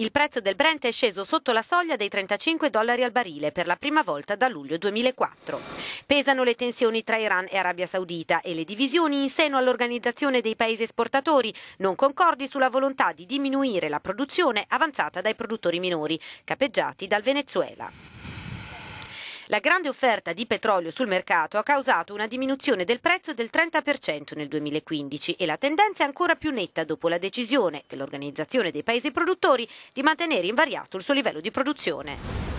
Il prezzo del Brent è sceso sotto la soglia dei 35 dollari al barile per la prima volta da luglio 2004. Pesano le tensioni tra Iran e Arabia Saudita e le divisioni in seno all'organizzazione dei paesi esportatori, non concordi sulla volontà di diminuire la produzione avanzata dai produttori minori, capeggiati dal Venezuela. La grande offerta di petrolio sul mercato ha causato una diminuzione del prezzo del 30% nel 2015 e la tendenza è ancora più netta dopo la decisione dell'Organizzazione dei Paesi Produttori di mantenere invariato il suo livello di produzione.